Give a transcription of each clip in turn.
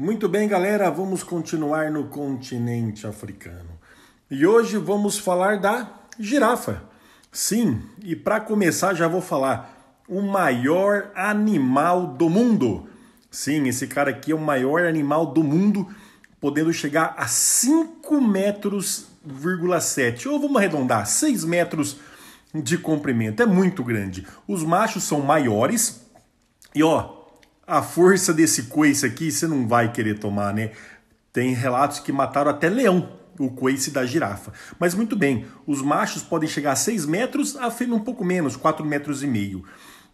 Muito bem, galera, vamos continuar no continente africano. E hoje vamos falar da girafa. Sim, e para começar já vou falar o maior animal do mundo. Sim, esse cara aqui é o maior animal do mundo, podendo chegar a 5 metros,7, ou vamos arredondar, 6 metros de comprimento. É muito grande. Os machos são maiores. E ó, a força desse coice aqui você não vai querer tomar, né? Tem relatos que mataram até leão, o coice da girafa. Mas muito bem, os machos podem chegar a 6 metros, a fêmea um pouco menos, 4 metros e meio.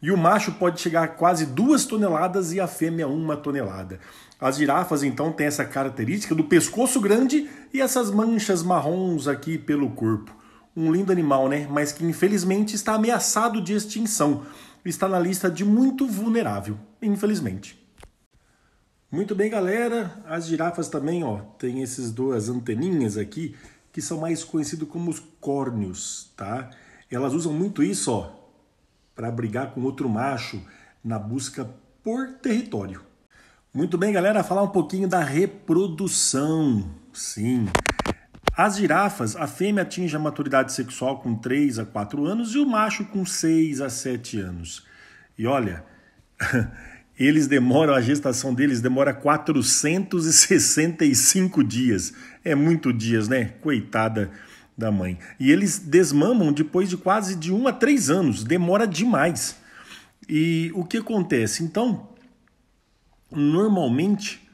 E o macho pode chegar a quase 2 toneladas e a fêmea 1 tonelada. As girafas então têm essa característica do pescoço grande e essas manchas marrons aqui pelo corpo. Um lindo animal, né? Mas que infelizmente está ameaçado de extinção está na lista de muito vulnerável, infelizmente. Muito bem, galera. As girafas também, ó, tem essas duas anteninhas aqui que são mais conhecidos como os córneos, tá? Elas usam muito isso, ó, para brigar com outro macho na busca por território. Muito bem, galera, falar um pouquinho da reprodução. Sim, as girafas, a fêmea atinge a maturidade sexual com 3 a 4 anos e o macho com 6 a 7 anos. E olha, eles demoram, a gestação deles demora 465 dias. É muito dias, né? Coitada da mãe. E eles desmamam depois de quase de 1 a 3 anos, demora demais. E o que acontece? Então, normalmente,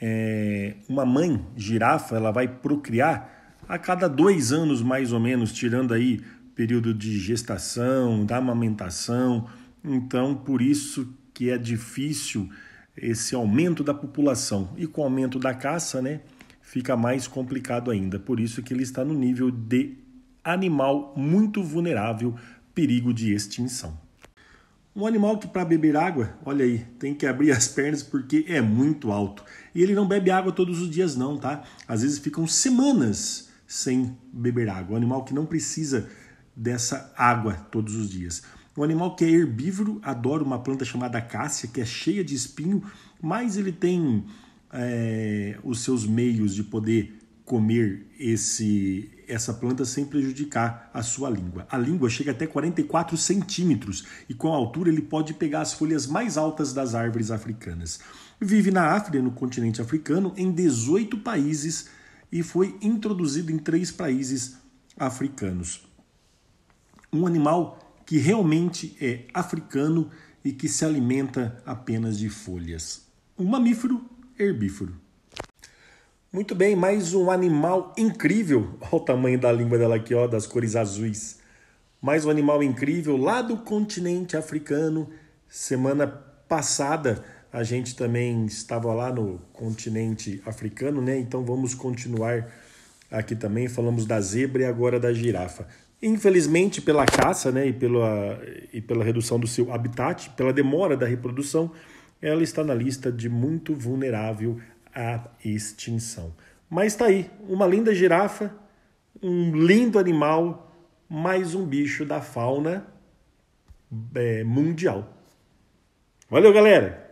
é, uma mãe girafa ela vai procriar a cada dois anos, mais ou menos, tirando aí período de gestação, da amamentação. Então, por isso que é difícil esse aumento da população. E com o aumento da caça, né, fica mais complicado ainda. Por isso que ele está no nível de animal muito vulnerável, perigo de extinção. Um animal que para beber água, olha aí, tem que abrir as pernas porque é muito alto. E ele não bebe água todos os dias não, tá? Às vezes ficam semanas sem beber água. Um animal que não precisa dessa água todos os dias. Um animal que é herbívoro adora uma planta chamada cássia, que é cheia de espinho, mas ele tem é, os seus meios de poder comer esse, essa planta sem prejudicar a sua língua. A língua chega até 44 centímetros e com a altura ele pode pegar as folhas mais altas das árvores africanas. Vive na África, no continente africano, em 18 países e foi introduzido em três países africanos. Um animal que realmente é africano e que se alimenta apenas de folhas. Um mamífero herbívoro. Muito bem, mais um animal incrível. Olha o tamanho da língua dela aqui, ó, das cores azuis. Mais um animal incrível lá do continente africano. Semana passada a gente também estava lá no continente africano, né? Então vamos continuar aqui também. Falamos da zebra e agora da girafa. Infelizmente, pela caça né, e, pela, e pela redução do seu habitat, pela demora da reprodução, ela está na lista de muito vulnerável à extinção. Mas está aí, uma linda girafa, um lindo animal, mais um bicho da fauna é, mundial. Valeu, galera!